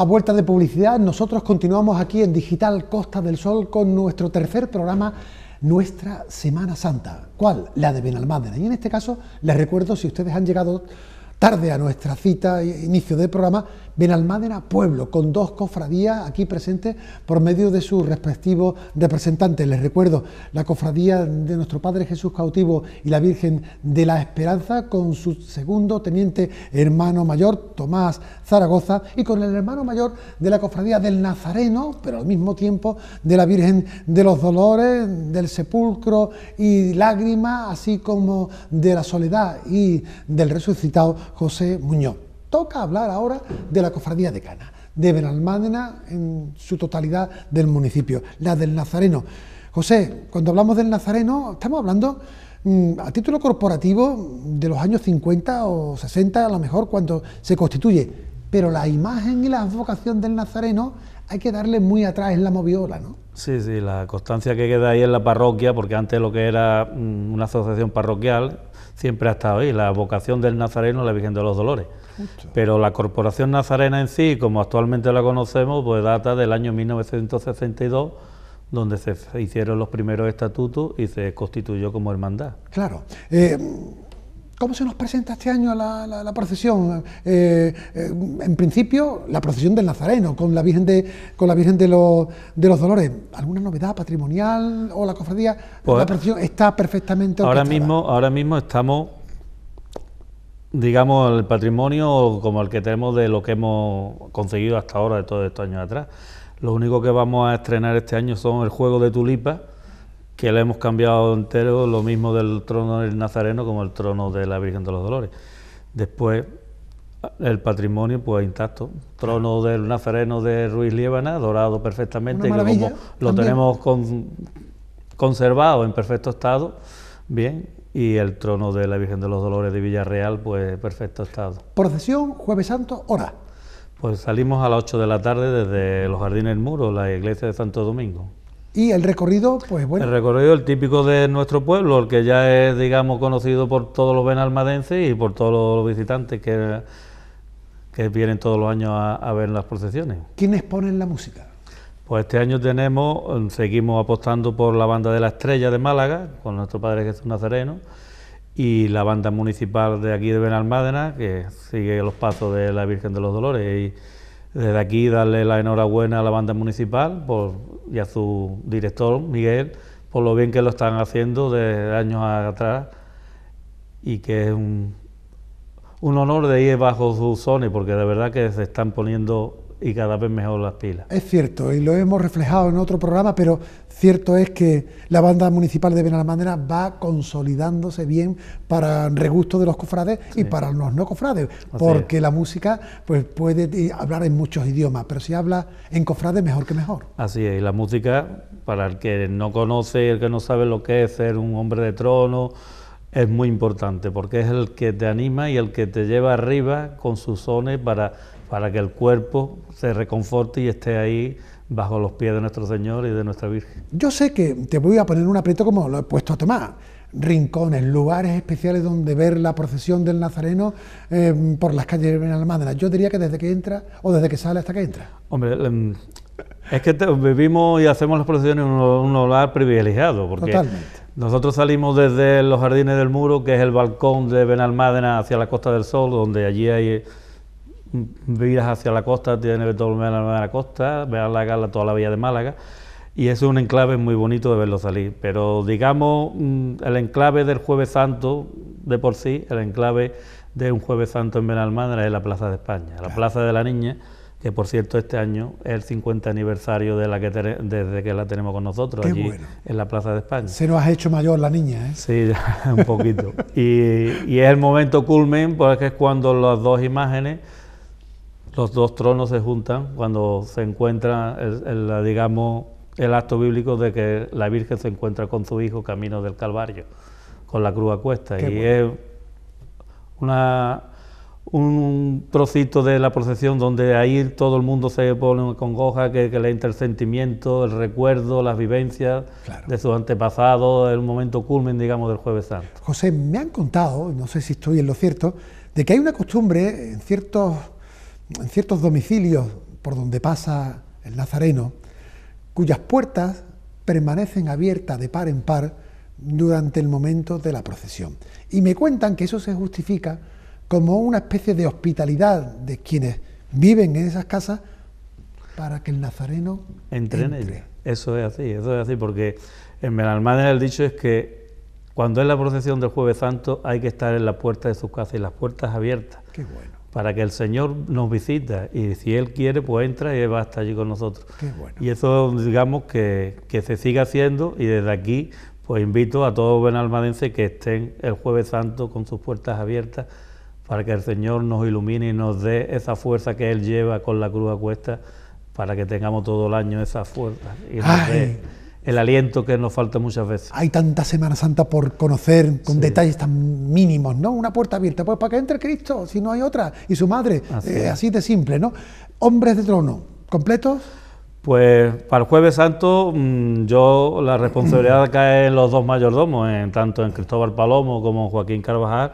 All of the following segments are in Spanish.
A vuelta de publicidad, nosotros continuamos aquí en Digital Costa del Sol con nuestro tercer programa, nuestra Semana Santa. ¿Cuál? La de Benalmádena. Y en este caso, les recuerdo, si ustedes han llegado tarde a nuestra cita, inicio del programa, Benalmádena Pueblo, con dos cofradías aquí presentes por medio de sus respectivos representantes. Les recuerdo la cofradía de nuestro Padre Jesús cautivo y la Virgen de la Esperanza con su segundo teniente hermano mayor, Tomás Zaragoza, y con el hermano mayor de la cofradía del Nazareno, pero al mismo tiempo de la Virgen de los Dolores, del Sepulcro y Lágrimas, así como de la Soledad y del resucitado José Muñoz toca hablar ahora de la cofradía de Cana, de Benalmádena en su totalidad del municipio, la del Nazareno. José, cuando hablamos del Nazareno, estamos hablando mm, a título corporativo de los años 50 o 60, a lo mejor cuando se constituye, pero la imagen y la advocación del Nazareno hay que darle muy atrás en la moviola, ¿no? Sí, sí, la constancia que queda ahí en la parroquia, porque antes lo que era mm, una asociación parroquial, siempre ha estado ahí, la vocación del nazareno la Virgen de los Dolores. Pero la corporación nazarena en sí, como actualmente la conocemos, pues data del año 1962, donde se hicieron los primeros estatutos y se constituyó como hermandad. Claro. Eh, ¿Cómo se nos presenta este año la, procesión? Eh, eh, en principio, la procesión del Nazareno con la Virgen de, con la Virgen de, los, de los Dolores. ¿Alguna novedad patrimonial o la cofradía? Pues la procesión está perfectamente ahora mismo, ahora mismo estamos, digamos, el patrimonio como el que tenemos de lo que hemos conseguido hasta ahora, de todos estos años atrás. Lo único que vamos a estrenar este año son el juego de tulipas que le hemos cambiado entero, lo mismo del trono del Nazareno como el trono de la Virgen de los Dolores. Después, el patrimonio, pues intacto. Trono del Nazareno de Ruiz Liébana, dorado perfectamente, como lo tenemos con, conservado en perfecto estado, bien. Y el trono de la Virgen de los Dolores de Villarreal, pues perfecto estado. Procesión, Jueves Santo, hora. Pues salimos a las 8 de la tarde desde los Jardines del Muro, la iglesia de Santo Domingo. Y el recorrido, pues bueno. El recorrido, el típico de nuestro pueblo, el que ya es, digamos, conocido por todos los benalmadenses y por todos los visitantes que, que vienen todos los años a, ver las procesiones. ¿Quiénes ponen la música? Pues este año tenemos, seguimos apostando por la banda de la Estrella de Málaga, con nuestro padre Jesús Nazareno, y la banda municipal de aquí de Benalmádena, que sigue los pasos de la Virgen de los Dolores. Y, desde aquí darle la enhorabuena a la banda municipal y a su director, Miguel, por lo bien que lo están haciendo de años atrás y que es un, honor de ir bajo su Sony porque de verdad que se están poniendo y cada vez mejor las pilas. Es cierto, y lo hemos reflejado en otro programa, pero cierto es que la banda municipal de Benalmádena va consolidándose bien para el regusto de los cofrades y para los no cofrades, porque la música pues puede eh, hablar en muchos idiomas, pero si habla en cofrades mejor que mejor. Así es, y la música, para el que no conoce, el que no sabe lo que es ser un hombre de trono, es muy importante porque es el que te anima y el que te lleva arriba con sus sones para para que el cuerpo se reconforte y esté ahí bajo los pies de nuestro Señor y de nuestra Virgen. Yo sé que te voy a poner un aprieto como lo he puesto a Tomás. Rincones, lugares especiales donde ver la procesión del Nazareno em, por las calles de benalmádena Yo diría que desde que entra o desde que sale hasta que entra. Hombre, em, es que vivimos y hacemos las procesiones en un, lugar privilegiado, porque Totalmente. nosotros salimos desde los jardines del muro, que es el balcón de Benalmádena hacia la Costa del Sol, donde allí hay ...vías hacia la costa, tiene la costa, ver la gala toda la vía de Málaga, y es un enclave muy bonito de verlo salir. Pero digamos, mm, el enclave del Jueves Santo, de por sí, el enclave de un Jueves Santo en Benalmádena es la Plaza de España, la Plaza de la Niña, que por cierto este año es el 50 aniversario de la que desde que la tenemos con nosotros allí en la Plaza de España. Se nos ha hecho mayor la niña, ¿eh? Sí, un poquito. y, y, es el momento culmen, porque es cuando las dos imágenes los dos tronos se juntan cuando se encuentra, el, digamos, el acto bíblico de que la Virgen se encuentra con su hijo camino del Calvario, con la cruz a cuesta. y es una, un trocito de la procesión donde ahí todo el mundo se pone con goja, que, le entra el sentimiento, el recuerdo, las vivencias de sus antepasados, el momento culmen, digamos, del Jueves Santo. José, me han contado, no sé si estoy en lo cierto, de que hay una costumbre en ciertos en ciertos domicilios por donde pasa el Nazareno, cuyas puertas permanecen abiertas de par en par durante el momento de la procesión. Y me cuentan que eso se justifica como una especie de hospitalidad de quienes viven en esas casas para que el nazareno entre. Eso es así, eso es así, porque en Benalmádena el dicho es que cuando es la procesión del Jueves Santo hay que estar en la puerta de sus casas y las puertas abiertas. Qué bueno para que el Señor nos visita y si Él quiere, pues entra y va a estar allí con nosotros. Y eso, digamos, que, se siga haciendo y desde aquí, pues invito a todos benalmadenses que estén el jueves santo con sus puertas abiertas para que el Señor nos ilumine y nos dé esa fuerza que Él lleva con la cruz a cuesta para que tengamos todo el año esa fuerza y el aliento que nos falta muchas veces. Hay tanta Semana Santa por conocer con detalles tan mínimos, ¿no? Una puerta abierta, pues para que entre Cristo, si no hay otra, y su madre, así, eh, de simple, ¿no? Hombres de trono, ¿completos? Pues para el jueves santo mm, yo la responsabilidad cae en los dos mayordomos, tanto en Cristóbal Palomo como en Joaquín Carvajal,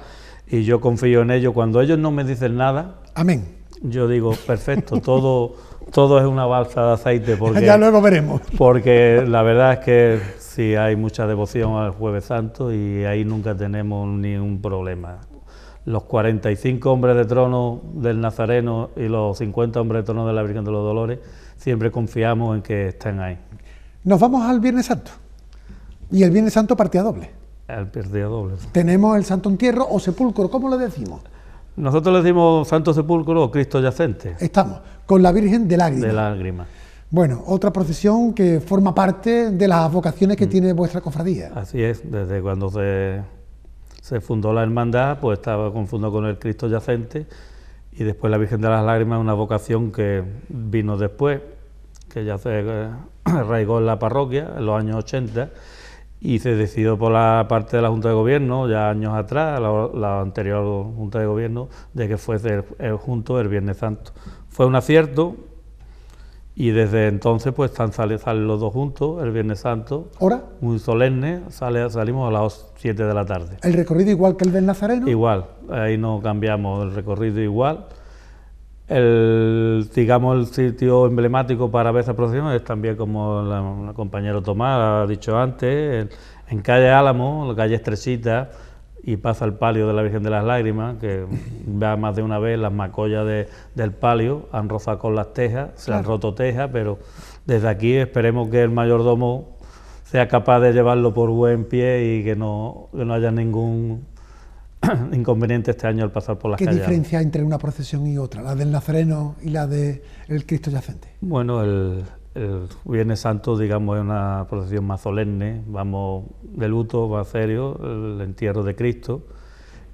y yo confío en ellos. Cuando ellos no me dicen nada, amén. Yo digo, perfecto, todo todo es una balsa de aceite. Porque, ya luego veremos. Porque la verdad es que sí hay mucha devoción al Jueves Santo y ahí nunca tenemos ningún problema. Los 45 hombres de trono del Nazareno y los 50 hombres de trono de la Virgen de los Dolores siempre confiamos en que estén ahí. Nos vamos al Viernes Santo. Y el Viernes Santo partía doble. El partía doble. Tenemos el Santo Entierro o Sepulcro, ¿cómo lo decimos? Nosotros le decimos Santo Sepulcro o Cristo Yacente. Estamos, con la Virgen de Lágrimas. De Lágrimas. Bueno, otra procesión que forma parte de las vocaciones que mm. tiene vuestra cofradía. Así es, desde cuando se, fundó la hermandad, pues estaba confundido con el Cristo Yacente y después la Virgen de las Lágrimas, una vocación que vino después, que ya se eh, arraigó en la parroquia en los años 80 y se decidió por la parte de la Junta de Gobierno, ya años atrás, la, anterior Junta de Gobierno, de que fuese el, junto el Viernes Santo. Fue un acierto y desde entonces pues tan sale, salen los dos juntos el Viernes Santo. ¿Hora? Muy solemne, sale, salimos a las 7 de la tarde. ¿El recorrido igual que el del Nazareno? Igual, ahí no cambiamos el recorrido igual. El, digamos, el sitio emblemático para ver esa procesión es también, como la, compañero Tomás ha dicho antes, en, calle Álamo, la calle estrechita y pasa el palio de la Virgen de las Lágrimas, que va más de una vez las macollas del palio, han rozado con las tejas, se han roto tejas, pero desde aquí esperemos que el mayordomo sea capaz de llevarlo por buen pie y que no, que no haya ningún inconveniente este año al pasar por las ¿Qué ¿Qué diferencia hay entre una procesión y otra, la del Nazareno y la del de Cristo yacente? Bueno, el, Viernes Santo, digamos, es una procesión más solemne, vamos de luto, va serio, el entierro de Cristo,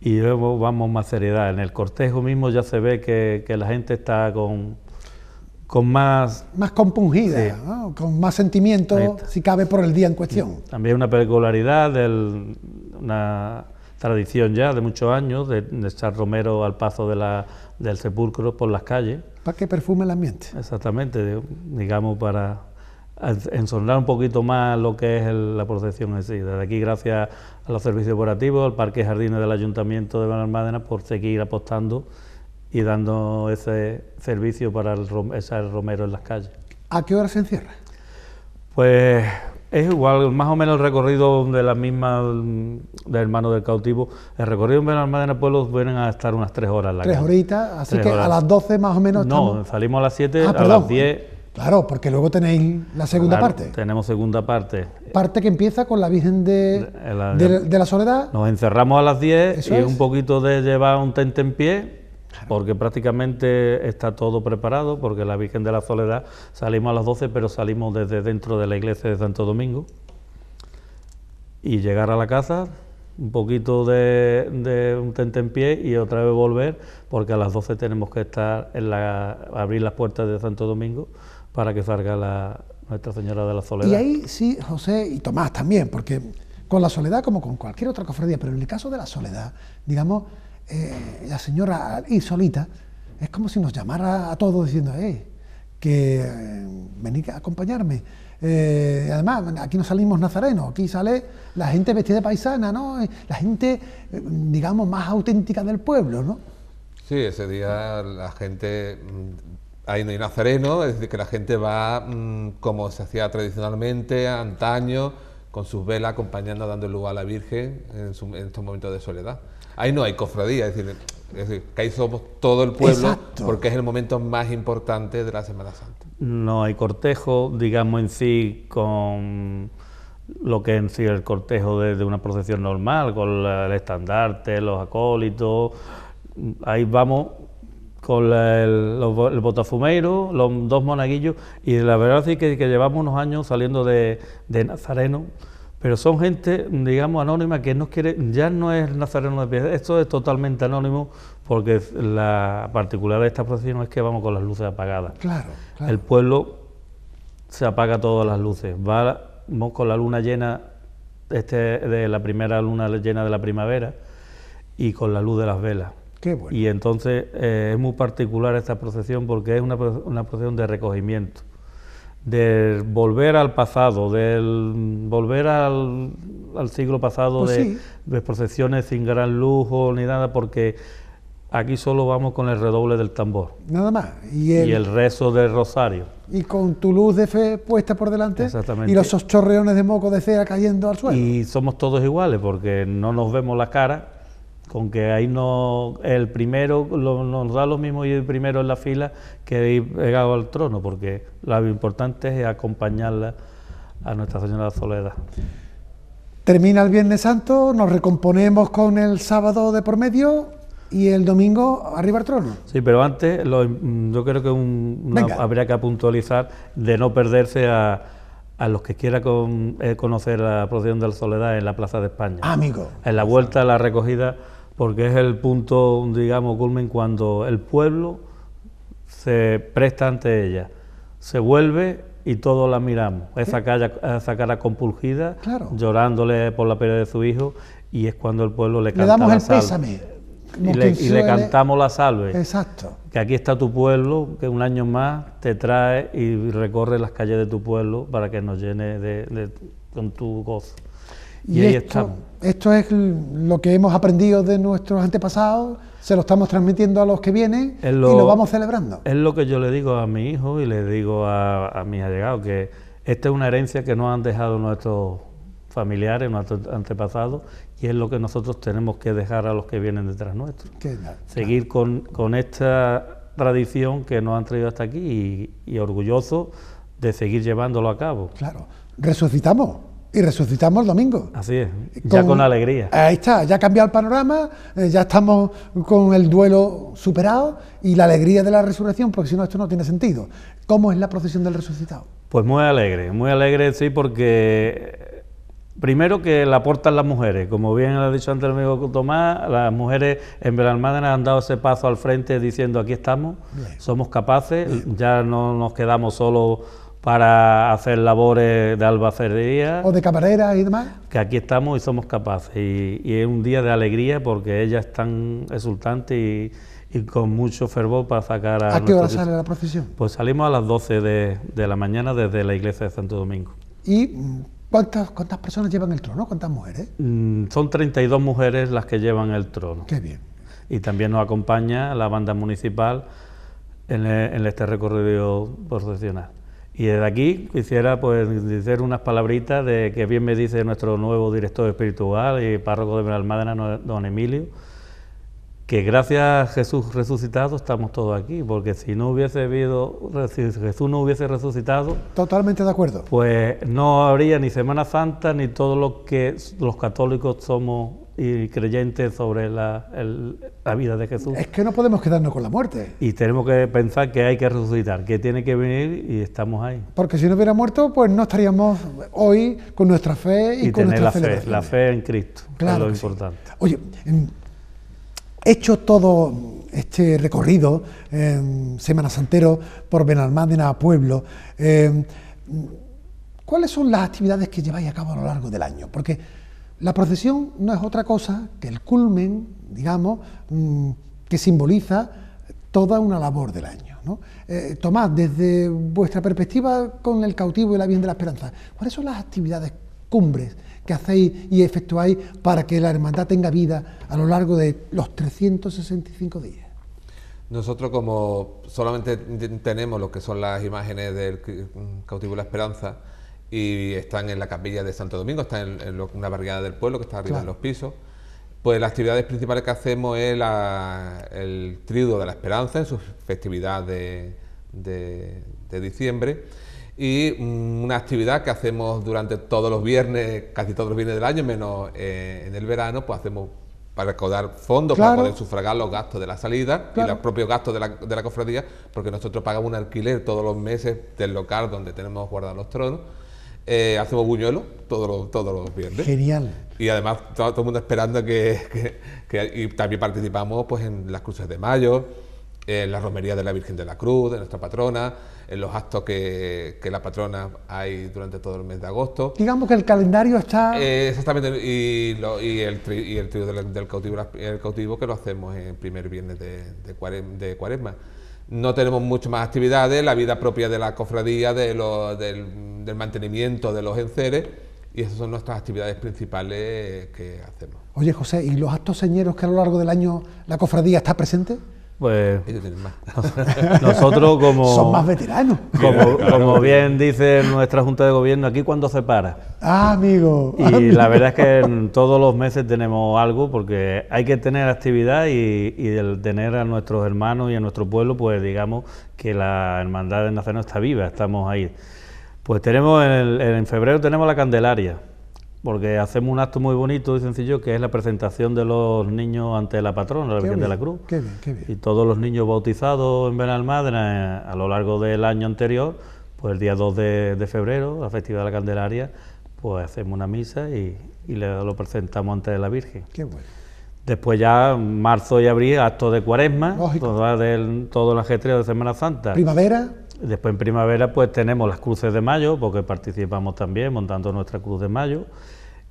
y luego vamos más seriedad. En el cortejo mismo ya se ve que, la gente está con, con más... Más compungida, con más sentimiento, si cabe, por el día en cuestión. También una peculiaridad, del, una tradición ya de muchos años de, echar romero al paso de la, del sepulcro por las calles. Para que perfume el ambiente. Exactamente, digamos, para ensombrar un poquito más lo que es la protección en sí. Desde aquí, gracias a los servicios operativos, al Parque Jardines del Ayuntamiento de Banalmádena por seguir apostando y dando ese servicio para el, romero en las calles. ¿A qué hora se encierra? Pues es igual, más o menos el recorrido de la misma, de Hermano del Cautivo, el recorrido de los Pueblos, vienen a estar unas tres horas. la tres horitas, así que a las doce más o menos. No, salimos a las siete, ah, a las diez. Claro, porque luego tenéis la segunda parte. Tenemos segunda parte. Parte que empieza con la Virgen de, la, Soledad. Nos encerramos a las diez y es. un poquito de llevar un tente en pie porque prácticamente está todo preparado, porque la Virgen de la Soledad salimos a las 12, pero salimos desde dentro de la iglesia de Santo Domingo. Y llegar a la casa, un poquito de, de un pie y otra vez volver, porque a las 12 tenemos que estar en la, abrir las puertas de Santo Domingo para que salga la, Nuestra Señora de la Soledad. Y ahí sí, José y Tomás también, porque con la soledad como con cualquier otra cofradía, pero en el caso de la soledad, digamos, eh, la señora y solita, es como si nos llamara a todos diciendo, eh, que eh, venid a acompañarme. Eh, además, aquí no salimos nazarenos, aquí sale la gente vestida de paisana, ¿no? La gente, digamos, más auténtica del pueblo, ¿no? Sí, ese día la gente, mm, ahí no hay nazareno, es decir, que la gente va mm, como se hacía tradicionalmente, antaño, con sus velas acompañando, dando lugar a la Virgen en, estos momentos de soledad. Ahí no hay cofradía, es decir, que ahí somos todo el pueblo porque es el momento más importante de la Semana Santa. No hay cortejo, digamos en sí, con lo que en sí el cortejo de, una procesión normal, con el estandarte, los acólitos. Ahí vamos con el, botafumeiro, los dos monaguillos, y la verdad es que, llevamos unos años saliendo de, Nazareno, pero son gente, digamos, anónima que no quiere, ya no es Nazareno de pie, esto es totalmente anónimo, porque la particularidad de esta procesión es que vamos con las luces apagadas. Claro, El pueblo se apaga todas las luces, va, vamos con la luna llena, este, de la primera luna llena de la primavera, y con la luz de las velas y entonces eh, es muy particular esta procesión porque es una, una procesión de recogimiento, de volver al pasado, de volver al, al siglo pasado pues de, procesiones sin gran lujo ni nada, porque aquí solo vamos con el redoble del tambor. Nada más. Y el, rezo del rosario. Y con tu luz de fe puesta por delante. Exactamente. Y los chorreones de moco de cera cayendo al suelo. Y somos todos iguales porque no nos vemos la cara con que ahí no el primero nos da lo mismo ir primero en la fila que ir pegado al trono, porque lo importante es acompañarla a Nuestra Señora Soledad. Termina el Viernes Santo, nos recomponemos con el sábado de por medio y el domingo arriba al trono. Sí, pero antes yo creo que habría que puntualizar de no perderse a, a los que quieran eh, conocer la procesión de la Soledad en la Plaza de España. amigo. En la vuelta, a la recogida porque es el punto, digamos, culmen cuando el pueblo se presta ante ella, se vuelve y todos la miramos, esa, cara, esa cara compulgida, llorándole por la pérdida de su hijo, y es cuando el pueblo le, le damos el y, le, y le, cantamos la salve. Exacto. Que aquí está tu pueblo, que un año más te trae y recorre las calles de tu pueblo para que nos llene de, con tu gozo. Y, ahí esto, estamos. Esto es lo que hemos aprendido de nuestros antepasados, se lo estamos transmitiendo a los que vienen y lo vamos celebrando. Es lo que yo le digo a mi hijo y le digo a, mis allegados, que esta es una herencia que nos han dejado nuestros familiares, nuestros antepasados, y es lo que nosotros tenemos que dejar a los que vienen detrás nuestro. Seguir con, esta tradición que nos han traído hasta aquí y, y orgulloso de seguir llevándolo a cabo. Claro, resucitamos y resucitamos domingo. Así es, ya con, alegría. Ahí está, ya ha cambiado el panorama, eh, ya estamos con el duelo superado y la alegría de la resurrección, porque si no, esto no tiene sentido. ¿Cómo es la procesión del resucitado? Pues muy alegre, muy alegre, sí, porque primero que la aportan las mujeres, como bien ha dicho antes el amigo Tomás, las mujeres en Belalmádena han dado ese paso al frente diciendo aquí estamos, somos capaces, ya no nos quedamos solos para hacer labores de albacería. O de camarera y demás. Que aquí estamos y somos capaces. Y, es un día de alegría porque ellas están exultantes y, y con mucho fervor para sacar a... ¿A qué hora sale la procesión? Pues salimos a las 12 de, la mañana desde la iglesia de Santo Domingo. ¿Y mm, cuántas, cuántas personas llevan el trono? ¿Cuántas mujeres? Mm, son 32 mujeres las que llevan el trono. Qué bien. Y también nos acompaña la banda municipal en, en este recorrido profesional... Y desde aquí quisiera pues decir unas palabritas de que bien me dice nuestro nuevo director espiritual y párroco de Almadena, don Emilio, que gracias a Jesús resucitado estamos todos aquí, porque si no hubiese habido, si Jesús no hubiese resucitado... Totalmente de acuerdo. Pues no habría ni Semana Santa ni todo lo que los católicos somos y creyentes sobre la, vida de Jesús. Es que no podemos quedarnos con la muerte. Y tenemos que pensar que hay que resucitar, que tiene que venir y estamos ahí. Porque si no hubiera muerto, pues no estaríamos hoy con nuestra fe y, y tener la fe, la fe en Cristo, claro es lo importante. Oye, mm, hecho todo este recorrido semanas Semana Santero por Benalmádena a Pueblo, eh, mm, ¿cuáles son las actividades que lleváis a cabo a lo largo del año? Porque la procesión no es otra cosa que el culmen, digamos, mm, que simboliza toda una labor del año. Eh, Tomás, desde vuestra perspectiva con el cautivo y la bien de la Esperanza, ¿cuáles son las actividades cumbres que hacéis y efectuáis para que la hermandad tenga vida a lo largo de los 365 días? Nosotros como solamente tenemos lo que son las imágenes del mm, cautivo y la esperanza, y están en la capilla de Santo Domingo, están en, una barriada del pueblo que está arriba en los pisos. Pues las actividades principales que hacemos es el Triduo de la Esperanza en su festividad de, diciembre y mm, una actividad que hacemos durante todos los viernes, casi todos los viernes del año, menos eh, en el verano, pues hacemos para recaudar fondos para poder sufragar los gastos de la salida y los propios gastos de la, de cofradía, porque nosotros pagamos un alquiler todos los meses del local donde tenemos guardados los tronos eh, hacemos buñuelo todos los, todos los viernes. Genial. Y además todo, el mundo esperando que, Y también participamos pues, en las cruces de mayo, en la romería de la Virgen de la Cruz, de nuestra patrona, en los actos que, la patrona hay durante todo el mes de agosto. Digamos que el calendario está... Eh, exactamente, y, lo, y, el y el trío del, cautivo, el cautivo que lo hacemos en primer viernes de, de, de cuaresma no tenemos muchas más actividades, la vida propia de la cofradía, de del, del, mantenimiento de los enceres, y esas son nuestras actividades principales que hacemos. Oye, José, ¿y los actos señeros que a lo largo del año la cofradía está presente? pues nosotros como... Son más veteranos. Como, como, bien dice nuestra Junta de Gobierno, aquí cuando se para. Ah, amigo. Y la verdad es que todos los meses tenemos algo porque hay que tener actividad y, y tener a nuestros hermanos y a nuestro pueblo, pues digamos que la hermandad de no está viva, estamos ahí. Pues tenemos en, en febrero tenemos la Candelaria porque hacemos un acto muy bonito y sencillo que es la presentación de los niños ante la patrona, la Virgen de la Cruz. Qué bien, qué bien. Y todos los niños bautizados en Benalmádena eh, a lo largo del año anterior, pues el día 2 de, febrero, la festividad de la Candelaria, pues hacemos una misa y, lo presentamos ante la Virgen. Qué bueno. Después ya marzo y abril, acto de cuaresma, todo, pues el, todo el ajetreo de Semana Santa. Primavera. Después en primavera pues tenemos las cruces de mayo, porque participamos también montando nuestra cruz de mayo.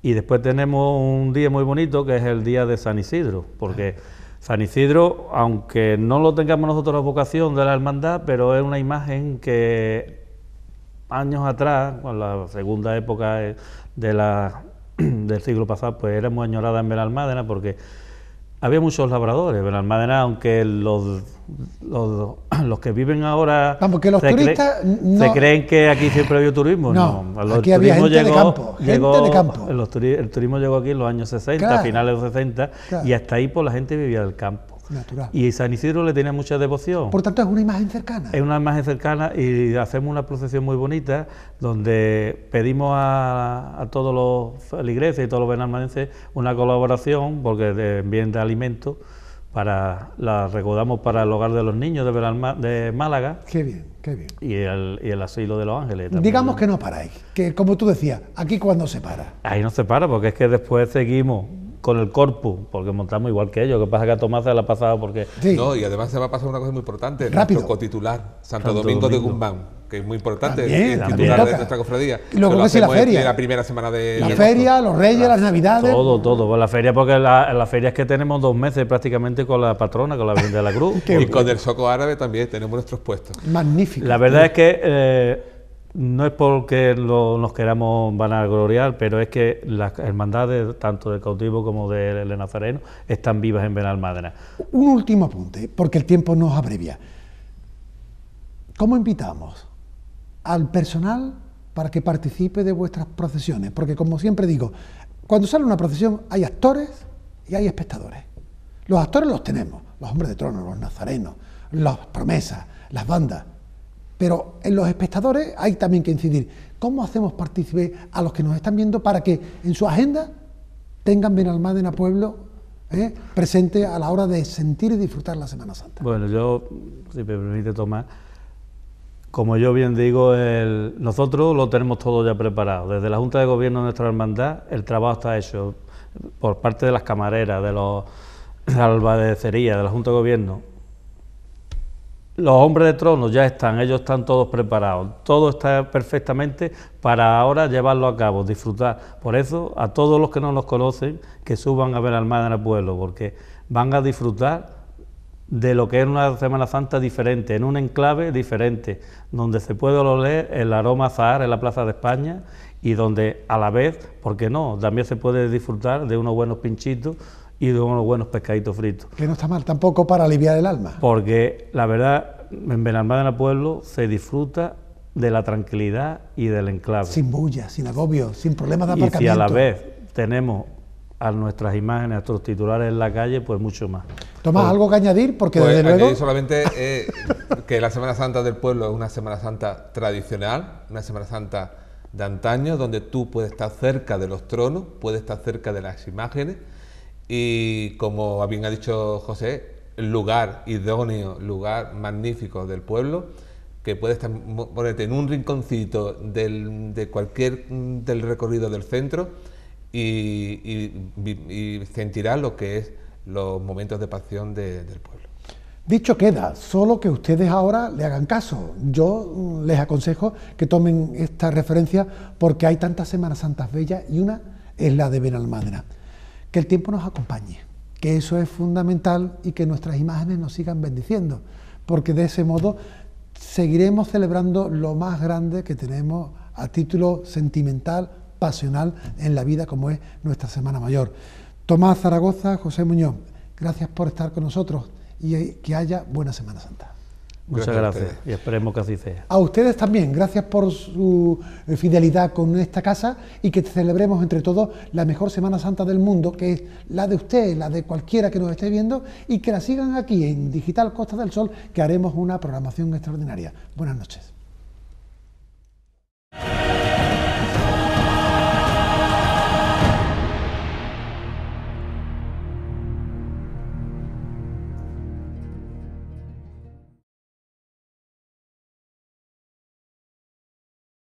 Y después tenemos un día muy bonito que es el día de San Isidro, porque San Isidro, aunque no lo tengamos nosotros la vocación de la hermandad, pero es una imagen que años atrás, con la segunda época eh, de la, del siglo pasado, pues era muy añorada en veralmádena porque había muchos labradores. Benalmádena, aunque los los, los, que viven ahora se, creen que aquí siempre había turismo. No, aquí había gente de campo. el turismo llegó aquí en los años 60, finales de los 60, y hasta ahí pues, la gente vivía del campo. Y San Isidro le tenía mucha devoción. Por tanto, es una imagen cercana. Es una imagen cercana y hacemos una procesión muy bonita donde pedimos a, todos los feligreses y todos los benalmanenses una colaboración porque bien de alimentos para la recaudamos para el hogar de los niños de, Málaga. Qué bien, qué bien. Y el, asilo de Los Ángeles. Digamos que no paráis, que como tú decías, aquí cuando se para. Ahí no se para, porque es que después seguimos con el corpus, porque montamos igual que ellos. que pasa? Que a Tomás se la ha pasado porque... Sí. No, y además se va a pasar una cosa muy importante. Rápido. Nuestro cotitular, Santo, Domingo, de Guzmán que es muy importante también, titular de nuestra cofradía. Lo que es la feria. la primera semana de La feria, los reyes, las navidades. Todo, todo. La feria, porque la, la, feria es que tenemos dos meses prácticamente con la patrona, con la Virgen de la Cruz. y con el Soco Árabe también tenemos nuestros puestos. Magnífico. La verdad es que eh, no es porque nos queramos van a vanagloriar, pero es que las hermandades, tanto del cautivo como del de Nazareno, están vivas en Benalmádena. Un último apunte, porque el tiempo nos abrevia. ¿Cómo invitamos? al personal para que participe de vuestras procesiones. Porque como siempre digo, cuando sale una procesión hay actores y hay espectadores. Los actores los tenemos, los hombres de trono, los nazarenos, las promesas, las bandas. Pero en los espectadores hay también que incidir. ¿Cómo hacemos partícipe a los que nos están viendo para que en su agenda tengan bien a Pueblo eh, presente a la hora de sentir y disfrutar la Semana Santa? Bueno, yo, si me permite, tomar como yo bien digo, nosotros lo tenemos todo ya preparado. Desde la Junta de Gobierno de nuestra hermandad, el trabajo está hecho por parte de las camareras, de los albadecerías, de la Junta de Gobierno. Los hombres de trono ya están, ellos están todos preparados, todo está perfectamente para ahora llevarlo a cabo, disfrutar. Por eso, a todos los que no nos conocen, que suban a ver al Madre Pueblo, porque van a disfrutar de lo que es una Semana Santa diferente, en un enclave diferente, donde se puede oler el aroma azahar en la Plaza de España y donde a la vez, ¿por qué no?, también se puede disfrutar de unos buenos pinchitos y de unos buenos pescaditos fritos. Que no está mal tampoco para aliviar el alma. Porque la verdad, en Benalmádena el Pueblo se disfruta de la tranquilidad y del enclave. Sin bulla, sin agobio, sin problemas de aparcamiento. Y si a la vez tenemos a nuestras imágenes, a nuestros titulares en la calle, pues mucho más. Tomás, pues, ¿algo que añadir? Porque pues, desde solamente eh, que la Semana Santa del pueblo es una Semana Santa tradicional, una Semana Santa de antaño, donde tú puedes estar cerca de los tronos, puedes estar cerca de las imágenes, y como bien ha dicho José, el lugar idóneo, lugar magnífico del pueblo, que puedes ponerte en un rinconcito de cualquier mm, del recorrido del centro, y, sentirá lo que es los momentos de pasión del pueblo. Dicho queda, solo que ustedes ahora le hagan caso. Yo mm, les aconsejo que tomen esta referencia porque hay tantas Semanas Santas bellas y una es la de Benalmádena. Que el tiempo nos acompañe, que eso es fundamental y que nuestras imágenes nos sigan bendiciendo, porque de ese modo seguiremos celebrando lo más grande que tenemos a título sentimental, pasional en la vida como es nuestra Semana Mayor. Tomás Zaragoza, José Muñoz, gracias por estar con nosotros y que haya buena Semana Santa. Muchas gracias, y esperemos que así sea. A ustedes también, gracias por su eh, fidelidad con esta casa y que celebremos entre todos la mejor Semana Santa del mundo, que es la de usted, la de cualquiera que nos esté viendo, y que la sigan aquí en Digital Costa del Sol, que haremos una programación extraordinaria. Buenas noches.